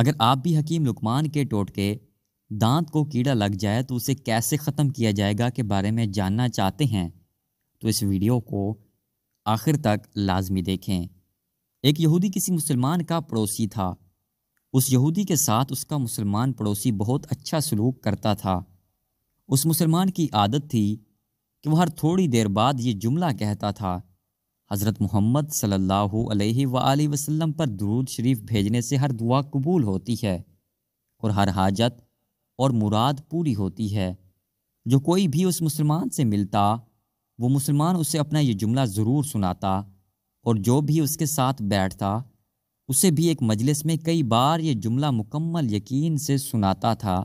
अगर आप भी हकीम लुकमान के टोटके दांत को कीड़ा लग जाए तो उसे कैसे ख़त्म किया जाएगा के बारे में जानना चाहते हैं तो इस वीडियो को आखिर तक लाजमी देखें एक यहूदी किसी मुसलमान का पड़ोसी था उस यहूदी के साथ उसका मुसलमान पड़ोसी बहुत अच्छा सलूक करता था उस मुसलमान की आदत थी कि वह हर थोड़ी देर बाद ये जुमला कहता था हज़रत मोहम्मद सल्लल्लाहु अलैहि वसल्लम पर दरूद शरीफ भेजने से हर दुआ कबूल होती है और हर हाजत और मुराद पूरी होती है जो कोई भी उस मुसलमान से मिलता वो मुसलमान उसे अपना ये जुमला ज़रूर सुनाता और जो भी उसके साथ बैठता उसे भी एक मजलिस में कई बार ये जुमला मुकम्मल यकीन से सुनाता था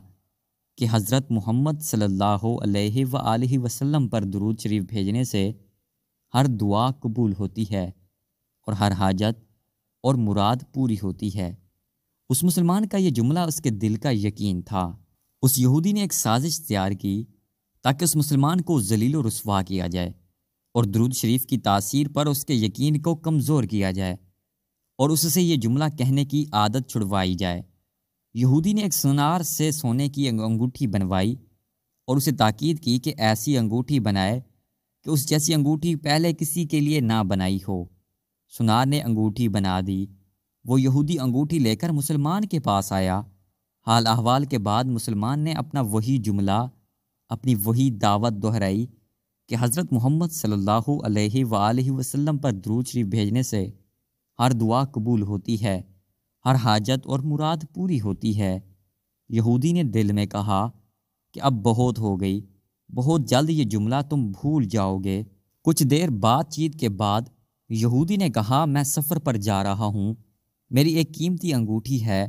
कि हज़रत मोहम्मद सल्लल्लाहु अलैहि वसल्लम पर दरूद शरीफ भेजने से हर दुआ कबूल होती है और हर हाजत और मुराद पूरी होती है उस मुसलमान का यह जुमला उसके दिल का यकीन था उस यहूदी ने एक साजिश तैयार की ताकि उस मुसलमान को जलील रसवा किया जाए और द्रुद शरीफ की तासीर पर उसके यकीन को कमज़ोर किया जाए और उससे ये जुमला कहने की आदत छुड़वाई जाए यहूदी ने एक सुनार से सोने की अंगूठी बनवाई और उसे ताकीद की कि ऐसी अंगूठी बनाए कि उस जैसी अंगूठी पहले किसी के लिए ना बनाई हो सुनार ने अंगूठी बना दी वो यहूदी अंगूठी लेकर मुसलमान के पास आया हाल अहवाल के बाद मुसलमान ने अपना वही जुमला अपनी वही दावत दोहराई कि हज़रत मोहम्मद सल्लल्लाहु अलैहि वसल्लम पर दरूद शरीफ भेजने से हर दुआ कबूल होती है हर हाजत और मुराद पूरी होती है यहूदी ने दिल में कहा कि अब बहुत हो गई बहुत जल्द ये जुमला तुम भूल जाओगे कुछ देर बातचीत के बाद यहूदी ने कहा मैं सफ़र पर जा रहा हूँ मेरी एक कीमती अंगूठी है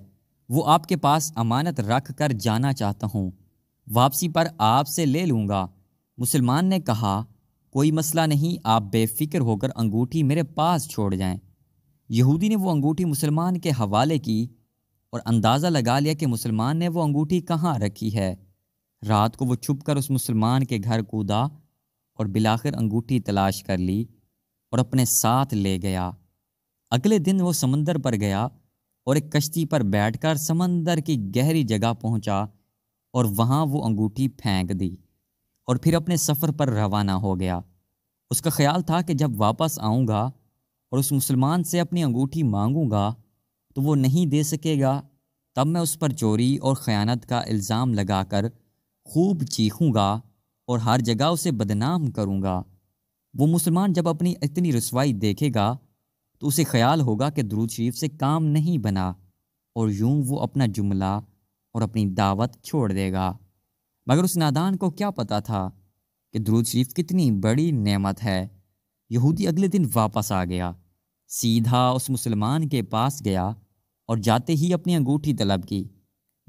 वो आपके पास अमानत रख कर जाना चाहता हूँ वापसी पर आपसे ले लूँगा मुसलमान ने कहा कोई मसला नहीं आप बेफिक्र होकर अंगूठी मेरे पास छोड़ जाएं। यहूदी ने वो अंगूठी मुसलमान के हवाले की और अंदाज़ा लगा लिया कि मुसलमान ने वो अंगूठी कहाँ रखी है रात को वो कर उस मुसलमान के घर कूदा और बिलाखिर अंगूठी तलाश कर ली और अपने साथ ले गया अगले दिन वो समंदर पर गया और एक कश्ती पर बैठकर समंदर की गहरी जगह पहुंचा और वहां वो अंगूठी फेंक दी और फिर अपने सफ़र पर रवाना हो गया उसका ख्याल था कि जब वापस आऊँगा और उस मुसलमान से अपनी अंगूठी मांगूँगा तो वो नहीं दे सकेगा तब मैं उस पर चोरी और ख़यानत का इल्ज़ाम लगाकर खूब चीखूँगा और हर जगह उसे बदनाम करूँगा वो मुसलमान जब अपनी इतनी रसवाई देखेगा तो उसे ख्याल होगा कि दरूद शरीफ से काम नहीं बना और यूं वो अपना जुमला और अपनी दावत छोड़ देगा मगर उस नादान को क्या पता था कि दरूद शरीफ कितनी बड़ी नेमत है यहूदी अगले दिन वापस आ गया सीधा उस मुसलमान के पास गया और जाते ही अपनी अंगूठी तलब की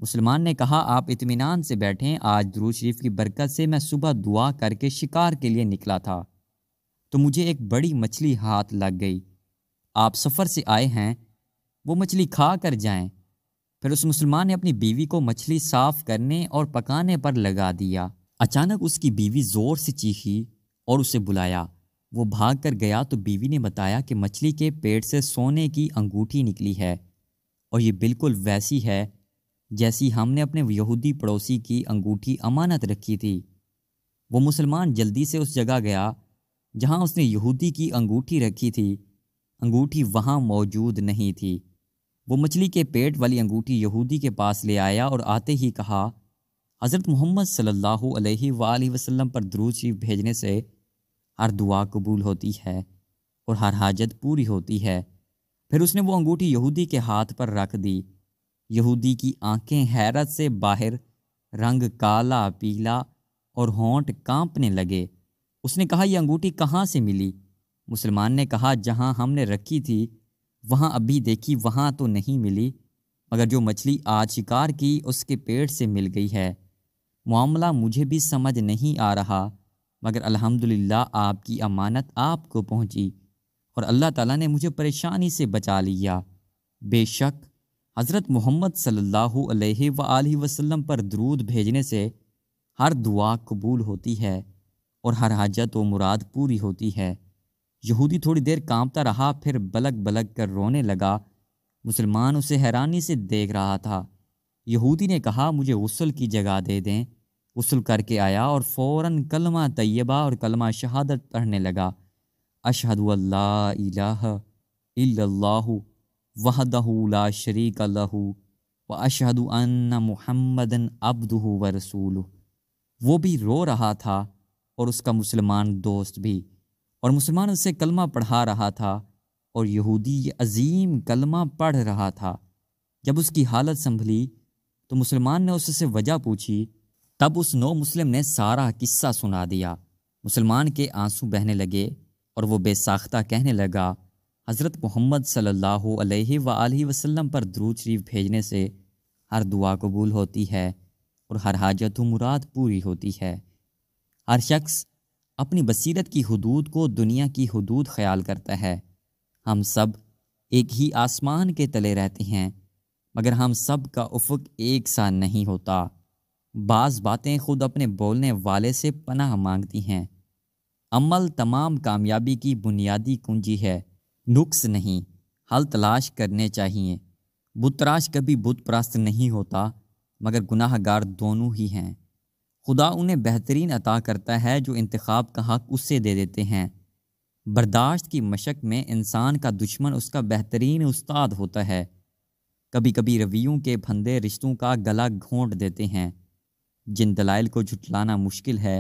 मुसलमान ने कहा आप इतमान से बैठें आज दरूज शरीफ की बरकत से मैं सुबह दुआ करके शिकार के लिए निकला था तो मुझे एक बड़ी मछली हाथ लग गई आप सफ़र से आए हैं वो मछली खा कर जाएं। फिर उस मुसलमान ने अपनी बीवी को मछली साफ करने और पकाने पर लगा दिया अचानक उसकी बीवी ज़ोर से चीखी और उसे बुलाया वो भाग कर गया तो बीवी ने बताया कि मछली के पेट से सोने की अंगूठी निकली है और ये बिल्कुल वैसी है जैसी हमने अपने यहूदी पड़ोसी की अंगूठी अमानत रखी थी वो मुसलमान जल्दी से उस जगह गया जहाँ उसने यहूदी की अंगूठी रखी थी अंगूठी वहाँ मौजूद नहीं थी वो मछली के पेट वाली अंगूठी यहूदी के पास ले आया और आते ही कहा हज़रत मोहम्मद सल्लल्लाहु अलैहि वसल्लम पर दरूद शरीफ भेजने से हर दुआ कबूल होती है और हर हाजत पूरी होती है फिर उसने वो अंगूठी यहूदी के हाथ पर रख दी यहूदी की आंखें हैरत से बाहर रंग काला पीला और होंठ कांपने लगे उसने कहा यह अंगूठी कहाँ से मिली मुसलमान ने कहा जहाँ हमने रखी थी वहाँ अभी देखी वहाँ तो नहीं मिली मगर जो मछली आज शिकार की उसके पेट से मिल गई है मामला मुझे भी समझ नहीं आ रहा मगर अल्हम्दुलिल्लाह आपकी अमानत आपको पहुँची और अल्लाह ताला ने मुझे परेशानी से बचा लिया बेशक हज़रत मोहम्मद सल्लल्लाहु अलैहि व वसल्लम पर दरूद भेजने से हर दुआ कबूल होती है और हर हाजत व मुराद पूरी होती है यहूदी थोड़ी देर कांपता रहा फिर बलक बलक कर रोने लगा मुसलमान उसे हैरानी से देख रहा था यहूदी ने कहा मुझे गसल की जगह दे दें गसल करके आया और फ़ौर कलमा तैयबा और कलमा शहादत पढ़ने लगा अशहद अल्ला वहदहूला शरीक लहू व अशहद अन महमदन अब्दू व रसूल वो भी रो रहा था और उसका मुसलमान दोस्त भी और मुसलमान उससे कलमा पढ़ा रहा था और यहूदी ये अजीम कलमा पढ़ रहा था जब उसकी हालत संभली तो मुसलमान ने उससे वजह पूछी तब उस नौ मुस्लिम ने सारा किस्सा सुना दिया मुसलमान के आंसू बहने लगे और वो बेसाख्ता कहने लगा हज़रत मोहम्मद सल्लल्लाहु अलैहि व वसल्लम पर द्रूद शरीफ भेजने से हर दुआ कबूल होती है और हर हाजत व मुराद पूरी होती है हर शख्स अपनी बसीरत की हदूद को दुनिया की हदूद ख्याल करता है हम सब एक ही आसमान के तले रहते हैं मगर हम सब का उफक एक सा नहीं होता बाज़ बातें खुद अपने बोलने वाले से पनाह मांगती हैं अमल तमाम कामयाबी की बुनियादी कुंजी है नुक्स नहीं हल तलाश करने चाहिए बुतराश कभी बुतपरस्त नहीं होता मगर गुनाहगार दोनों ही हैं खुदा उन्हें बेहतरीन अता करता है जो इंतखब का हक उससे दे देते हैं बर्दाश्त की मशक में इंसान का दुश्मन उसका बेहतरीन उस्ताद होता है कभी कभी रवियों के फंदे रिश्तों का गला घोंट देते हैं जिन दलाइल को झुटलाना मुश्किल है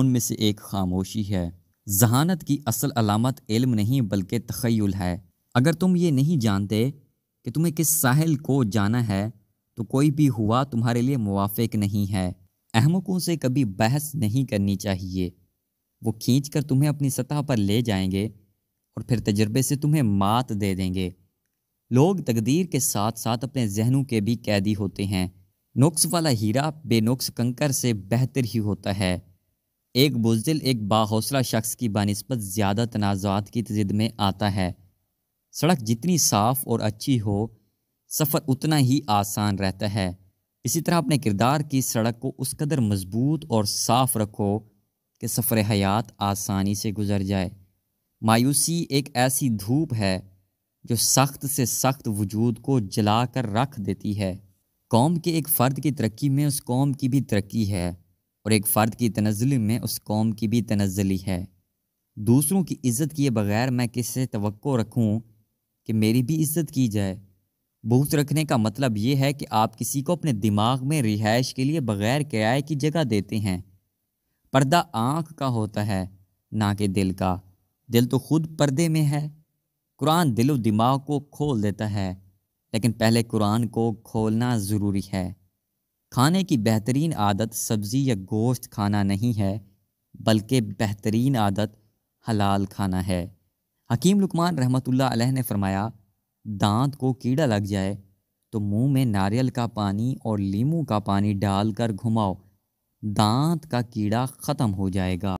उनमें से एक खामोशी है जहानत की असल अलामत इल्म नहीं बल्कि तखयल है अगर तुम ये नहीं जानते कि तुम्हें किस साहिल को जाना है तो कोई भी हुआ तुम्हारे लिए मुआफ़ नहीं है अहमकों से कभी बहस नहीं करनी चाहिए वो खींच कर तुम्हें अपनी सतह पर ले जाएंगे और फिर तजर्बे से तुम्हें मात दे देंगे लोग तकदीर के साथ साथ अपने जहनों के भी कैदी होते हैं नुक्स वाला हीरा बेनुक्स कंकर से बेहतर ही होता है एक बुजिल एक बाहौसला शख्स की बनस्बत ज़्यादा तनाज़ात की ज़िद में आता है सड़क जितनी साफ़ और अच्छी हो सफ़र उतना ही आसान रहता है इसी तरह अपने किरदार की सड़क को उस कदर मजबूत और साफ़ रखो कि सफ़र हयात आसानी से गुजर जाए मायूसी एक ऐसी धूप है जो सख्त से सख्त वजूद को जला कर रख देती है कौम के एक फ़र्द की तरक्की में उस कौम की भी तरक्की है और एक फ़र्द की तनजली में उस कौम की भी तनजली है दूसरों की इज़्ज़त किए बगैर मैं किससे तो रखूँ कि मेरी भी इज़्ज़त की जाए बूथ रखने का मतलब ये है कि आप किसी को अपने दिमाग में रिहाइश के लिए बग़ैर किराए की जगह देते हैं पर्दा आँख का होता है ना कि दिल का दिल तो खुद पर्दे में है कुरान दिलो दिमाग को खोल देता है लेकिन पहले कुरान को खोलना ज़रूरी है खाने की बेहतरीन आदत सब्ज़ी या गोश्त खाना नहीं है बल्कि बेहतरीन आदत हलाल खाना है हकीम लुकमान रहमतुल्लाह अलैह ने फरमाया दांत को कीड़ा लग जाए तो मुंह में नारियल का पानी और लीमू का पानी डालकर घुमाओ दांत का कीड़ा ख़त्म हो जाएगा